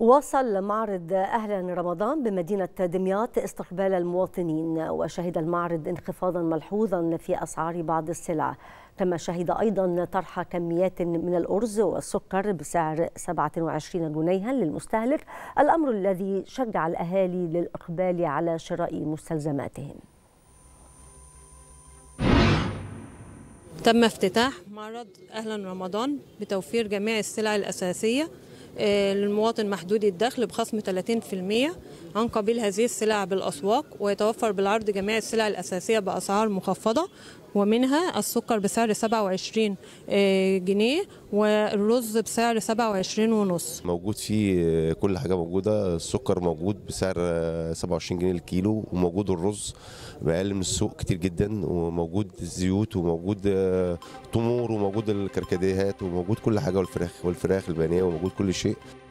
وصل معرض أهلا رمضان بمدينة دمياط استقبال المواطنين وشهد المعرض انخفاضا ملحوظا في أسعار بعض السلع كما شهد أيضا طرح كميات من الأرز والسكر بسعر 27 جنيها للمستهلك الأمر الذي شجع الأهالي للإقبال على شراء مستلزماتهم تم افتتاح معرض أهلا رمضان بتوفير جميع السلع الأساسية للمواطن محدود الدخل بخصم 30% عن قبيل هذه السلع بالأسواق ويتوفر بالعرض جميع السلع الأساسية بأسعار مخفضة ومنها السكر بسعر 27 آه، جنيه والرز بسعر 27 ونص موجود فيه آه، كل حاجه موجوده السكر موجود بسعر 27 آه، جنيه الكيلو وموجود الرز بأقل من السوق كتير جدا وموجود الزيوت وموجود تمور وموجود الكركديهات وموجود كل حاجه والفراخ والفراخ البانيه وموجود كل شيء